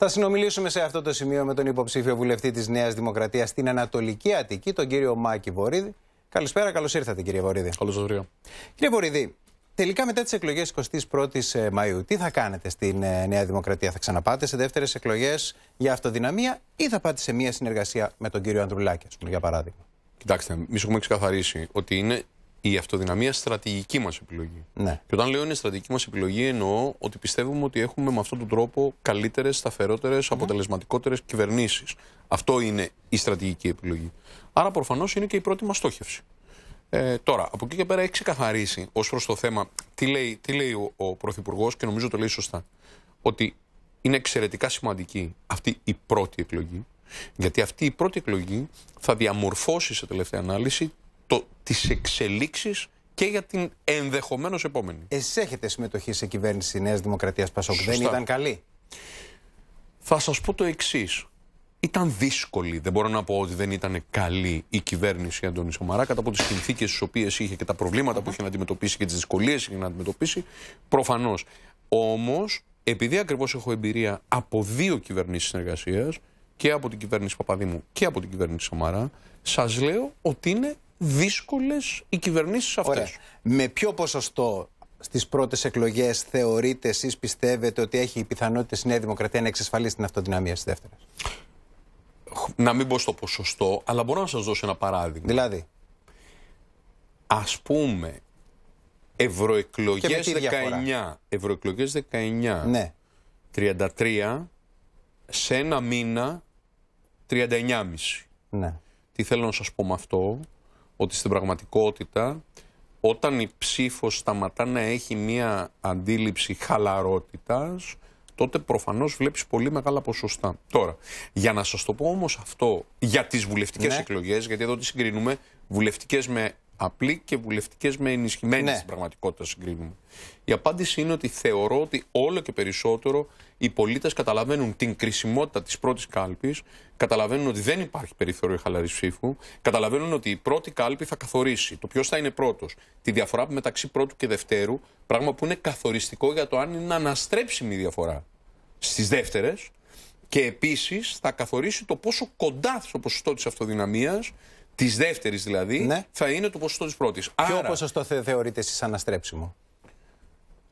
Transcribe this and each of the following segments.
Θα συνομιλήσουμε σε αυτό το σημείο με τον υποψήφιο βουλευτή της Νέας Δημοκρατίας στην Ανατολική Αττική, τον κύριο Μάκη Βορύδη. Καλησπέρα, καλώς ήρθατε, κύριε Βορύδη. Καλώς σας βρήκα. Κύριε Βορύδη, τελικά μετά τις εκλογές 21η ε, Μαου, τι θα κάνετε στην ε, Νέα Δημοκρατία, θα ξαναπάτε σε δεύτερες εκλογές για αυτοδυναμία ή θα πάτε σε μία συνεργασία με τον κύριο Ανδρουλάκη, για παράδειγμα. Κοιτάξτε, εμεί έχουμε ξεκαθαρίσει ότι είναι η αυτοδυναμία στρατηγική μας επιλογή. Ναι. Και όταν λέω είναι στρατηγική μας επιλογή, εννοώ ότι πιστεύουμε ότι έχουμε με αυτόν τον τρόπο καλύτερες, σταθερότερες, ναι. αποτελεσματικότερες κυβερνήσεις. Αυτό είναι η στρατηγική επιλογή. Άρα προφανώς είναι και η πρώτη μας στόχευση. Ε, τώρα, από εκεί και πέρα έχει ξεκαθαρίσει ως προς το θέμα τι λέει, τι λέει ο, ο Πρωθυπουργός και νομίζω το λέει σωστά. Ότι είναι εξαιρετικά σημαντική αυτή η πρώτη εκλογή. Γιατί αυτή η πρώτη εκλογή θα διαμορφώσει σε τελευταία ανάλυση το, τις εξελίξεις και για την ενδεχομένως επόμενη. Εσείς έχετε συμμετοχή σε κυβέρνηση της Νέας Δημοκρατίας Πασόκ. Δεν ήταν καλή. Θα σας πω το εξής. Ήταν δύσκολη. Δεν μπορώ να πω ότι δεν ήταν καλή η κυβέρνηση Αντώνη κατά Από τις συνθήκες τι οποίες είχε και τα προβλήματα που είχε να αντιμετωπίσει και τις δυσκολίες που είχε να αντιμετωπίσει, Προφανώς. Όμως, επειδή ακριβώς έχω εμπειρία από δύο κυβερνήσεις συνεργασίας, και από την κυβέρνηση Παπαδήμου και από την κυβέρνηση Σομαρά, σας λέω ότι είναι δύσκολες οι κυβερνήσεις αυτές. Με ποιο ποσοστό στις πρώτες εκλογές θεωρείτε εσείς, πιστεύετε ότι έχει η πιθανότητα η Νέα Δημοκρατία να εξασφαλίσει την αυτοδυναμία στις δεύτερες. Να μην πω στο ποσοστό, αλλά μπορώ να σας δώσω ένα παράδειγμα. Δηλαδή. Ας πούμε, ευρωεκλογές 19, ευρωεκλογές 19 ναι. 33 σε ένα μήνα 39,5. Ναι. Τι θέλω να σας πω με αυτό, ότι στην πραγματικότητα όταν η ψήφος σταματά να έχει μία αντίληψη χαλαρότητας, τότε προφανώς βλέπεις πολύ μεγάλα ποσοστά. Τώρα, για να σας το πω όμως αυτό για τις βουλευτικές ναι. εκλογές, γιατί εδώ τις συγκρίνουμε, βουλευτικές με απλή και βουλευτικές με ενισχυμένη ναι. στην πραγματικότητα συγκρίνουμε. Η απάντηση είναι ότι θεωρώ ότι όλο και περισσότερο οι πολίτες καταλαβαίνουν την κρισιμότητα της πρώτης κάλπης, καταλαβαίνουν ότι δεν υπάρχει περιθώριο χαλαρής ψήφου, καταλαβαίνουν ότι η πρώτη κάλπη θα καθορίσει το ποιος θα είναι πρώτος, τη διαφορά μεταξύ πρώτου και δευτέρου, πράγμα που είναι καθοριστικό για το αν είναι αναστρέψιμη η διαφορά στις δεύτερες. Και επίσης θα καθορίσει το πόσο κοντά στο ποσοστό της αυτοδυναμίας της δεύτερης δηλαδή, ναι. θα είναι το ποσοστό της πρώτης. Ποιο Άρα... ποσοστό θε, θεωρείτε εσείς αναστρέψιμο.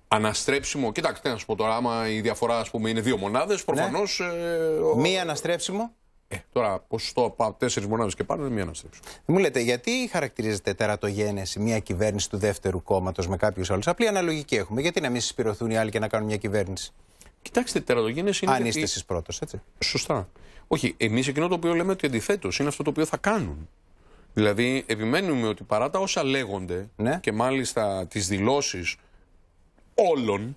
Αναστρέψιμο, κοιτάξτε να σου πω τώρα, άμα η διαφορά ας πούμε, είναι δύο μονάδες, προφανώ. Ναι. Ε, ο... Μη αναστρέψιμο. Ε, τώρα, ποσοστό από τέσσερις μονάδες και πάνω είναι μία αναστρέψη. Μου λέτε, γιατί χαρακτηρίζεται τερατογένεση μια αναστρέψιμο. μου λετε γιατι χαρακτηριζεται τερατογενεση μια κυβερνηση του δεύτερου κόμματος με κάποιους άλλους. Απλή αναλογική έχουμε. Γιατί να μην συσπηρωθούν οι άλλοι και να κάνουν μια κυβέρνηση. Κοιτάξτε, τερατογένεση είναι. Αν είστε εσείς πρώτος, έτσι. Σωστά. Όχι, εμείς εκείνο το οποίο λέμε ότι αντιθέτως είναι αυτό το οποίο θα κάνουν. Δηλαδή, επιμένουμε ότι παρά τα όσα λέγονται ναι. και μάλιστα τις δηλώσεις όλων.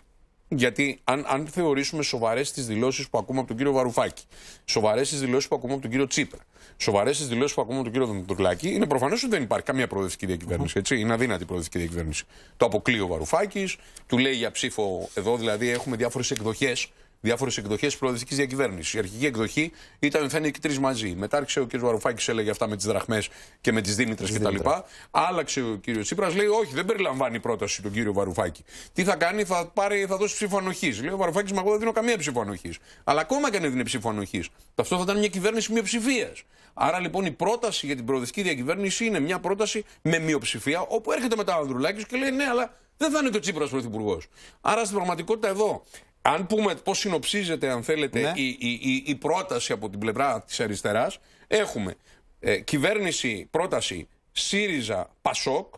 Γιατί αν, αν θεωρήσουμε σοβαρές τις δηλώσεις που ακούμε από τον κύριο Βαρουφάκη, σοβαρές τις δηλώσεις που ακούμε από τον κύριο Τσίπρα, σοβαρές τις δηλώσεις που ακούμε από τον κύριο Δοντουρλάκη, είναι προφανέ ότι δεν υπάρχει καμία προοδευτική διακυβέρνηση. Έτσι. Είναι αδύνατη η προοδευτική διακυβέρνηση. Το αποκλεί ο Βαρουφάκης, του λέει για ψήφο εδώ, δηλαδή έχουμε διάφορες εκδοχές διάφορες εκδοχές της προοδευτικής διακυβέρνησης. Η αρχική εκδοχή ήταν, φαίνεται, και τρεις μαζί. Μετά άρχισε ο κ. Βαρουφάκης, έλεγε αυτά με τις δραχμές και με τις δίμητρε κτλ. Άλλαξε ο κ. Τσίπρας, λέει, Όχι, δεν περιλαμβάνει πρόταση του κ. Βαρουφάκη. Τι θα κάνει, θα, πάρει, θα δώσει ψήφο ανοχής. Λέει ο Βαρουφάκης, Μα εγώ δεν δίνω καμία ψήφο ανοχής. Αλλά ακόμα και αν έδινε ψήφο ανοχής, αυτό θα ήταν μια κυβέρνηση μειοψηφίας. Άρα λοιπόν η πρόταση για την προοδευτική διακυβέρνηση είναι μια πρόταση με μειοψηφία, όπου έρχεται μετά ο Ανδρουλάκης και λέει ναι, αλλά δεν θα είναι και ο Τσίπρας πρωθυπουργός. Άρα στην πραγματικότητα εδώ αν πούμε πώς συνοψίζεται, αν θέλετε, ναι. η, η, η, πρόταση από την πλευρά της αριστεράς, έχουμε ε, κυβέρνηση πρόταση ΣΥΡΙΖΑ ΠΑΣΟΚ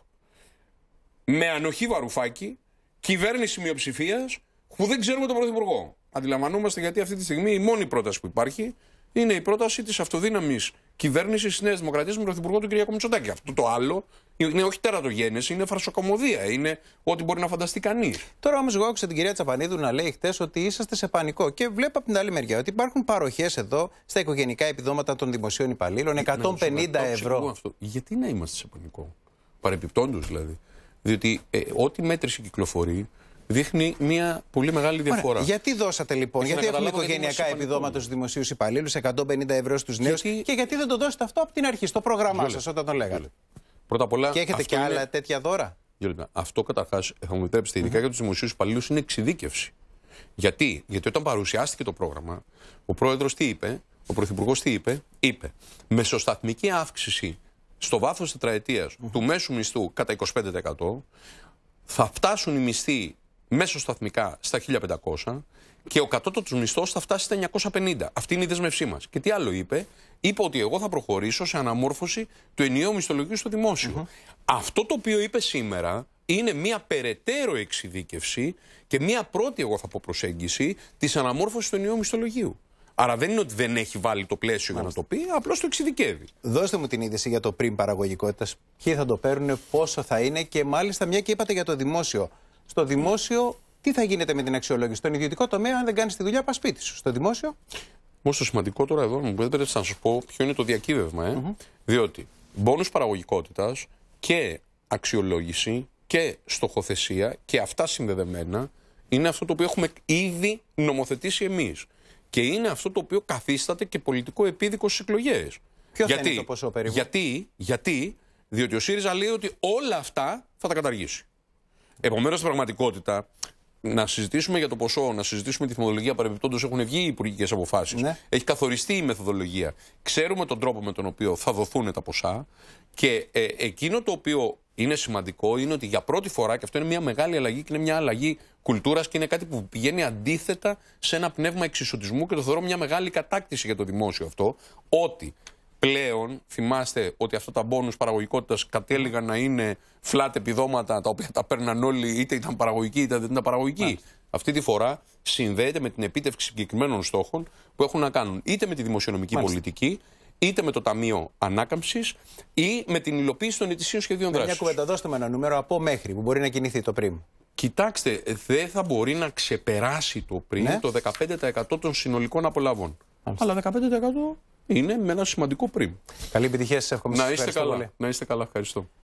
με ανοχή βαρουφάκι, κυβέρνηση μειοψηφίας που δεν ξέρουμε τον Πρωθυπουργό. Αντιλαμβανόμαστε γιατί αυτή τη στιγμή η μόνη πρόταση που υπάρχει είναι η πρόταση της αυτοδύναμης κυβέρνησης της Νέας Δημοκρατίας με τον του κ. Κομιτσοτάκη. Αυτό το άλλο είναι όχι γέννηση, είναι φαρσοκομωδία. Είναι ό,τι μπορεί να φανταστεί κανείς. Τώρα όμως, εγώ άκουσα την κυρία Τσαπανίδου να λέει χτε ότι είσαστε σε πανικό. Και βλέπω από την άλλη μεριά ότι υπάρχουν παροχές εδώ στα οικογενικά επιδόματα των δημοσίων υπαλλήλων, 150 ε, ευρώ. Γιατί να είμαστε σε πανικό, παρεπιπτόντω δηλαδή. Διότι ε, ό,τι μέτρηση κυκλοφορεί δείχνει μια πολύ μεγάλη διαφορά. Γιατί δώσατε λοιπόν, γιατί έχουμε οικογενειακά επιδόματα στους δημοσίους υπαλλήλους, 150 ευρώ στους νέους και γιατί δεν το δώσετε αυτό από την αρχή, στο πρόγραμμά σας όταν το λέγατε. Πρώτα απ' όλα. Και έχετε και άλλα τέτοια δώρα. Αυτό καταρχάς, θα μου επιτρέψετε, ειδικά για τους δημοσίους υπαλλήλους, είναι εξειδίκευση. Γιατί? Γιατί όταν παρουσιάστηκε το πρόγραμμα, ο πρόεδρος τι είπε, ο πρωθυπουργός τι είπε, είπε μεσοσταθμική αύξηση στο βάθος τετραετία του μέσου μισθού κατά 25%. Θα φτάσουν οι μισθοί μέσω σταθμικά στα 1500 και ο κατώτατος μισθός θα φτάσει στα 950. Αυτή είναι η δέσμευσή μας. Και τι άλλο είπε, είπε ότι εγώ θα προχωρήσω σε αναμόρφωση του ενιαίου μισθολογίου στο δημοσιο Αυτό το οποίο είπε σήμερα είναι μια περαιτέρω εξειδίκευση και μια πρώτη, εγώ θα πω, προσέγγιση της αναμόρφωσης του ενιαίου μισθολογίου. Άρα δεν είναι ότι δεν έχει βάλει το πλαίσιο για να το πει, απλώς το εξειδικεύει. Δώστε μου την είδηση για το πριν παραγωγικότητας. Ποιοι θα το παίρνουν, πόσο θα είναι και μάλιστα μια και είπατε για το δημόσιο στο δημόσιο, τι θα γίνεται με την αξιολόγηση. Στον ιδιωτικό τομέα, αν δεν κάνεις τη δουλειά, πας σπίτι σου. Στο δημόσιο. Όμω το σημαντικό τώρα εδώ μου πρέπει να σας πω ποιο είναι το διακύβευμα. Ε? Διότι μπόνους παραγωγικότητας και αξιολόγηση και στοχοθεσία και αυτά συνδεδεμένα είναι αυτό το οποίο έχουμε ήδη νομοθετήσει εμείς. Και είναι αυτό το οποίο καθίσταται και πολιτικό επίδικο στις εκλογές. Ποιο γιατί, θα είναι το ποσό περίπου. Γιατί, γιατί, διότι ο ΣΥΡΙΖΑ λέει ότι όλα αυτά θα τα καταργήσει. Επομένως, στην πραγματικότητα, να συζητήσουμε για το ποσό, να συζητήσουμε τη θυμολογία. Παρεμπιπτόντως, έχουν βγει οι υπουργικές αποφάσεις. Ναι. Έχει καθοριστεί η μεθοδολογία. Ξέρουμε τον τρόπο με τον οποίο θα δοθούν τα ποσά. Και ε, εκείνο το οποίο είναι σημαντικό είναι ότι για πρώτη φορά, και αυτό είναι μια μεγάλη αλλαγή και είναι μια αλλαγή κουλτούρας και είναι κάτι που πηγαίνει αντίθετα σε ένα πνεύμα εξισωτισμού και το θεωρώ μια μεγάλη κατάκτηση για το δημόσιο αυτό. Ότι πλέον θυμάστε ότι αυτά τα μπόνους παραγωγικότητας κατέληγαν να είναι φλάτ επιδόματα τα οποία τα παίρναν όλοι είτε ήταν παραγωγικοί είτε δεν ήταν παραγωγικοί. Αυτή τη φορά συνδέεται με την επίτευξη συγκεκριμένων στόχων που έχουν να κάνουν είτε με τη δημοσιονομική πολιτική, είτε με το Ταμείο Ανάκαμψης ή με την υλοποίηση των ετησίων σχεδίων δράση. Μια κουβέντα, δώστε με ένα νούμερο από μέχρι που μπορεί να κινηθεί το πριν. Κοιτάξτε, δεν θα μπορεί να ξεπεράσει το πριν ναι. το 15% των συνολικών απολαβών. Αλλά 15% είναι με ένα σημαντικό πριν. Καλή επιτυχία σας, εύχομαι. Να είστε καλά. Να είστε καλά, ευχαριστώ.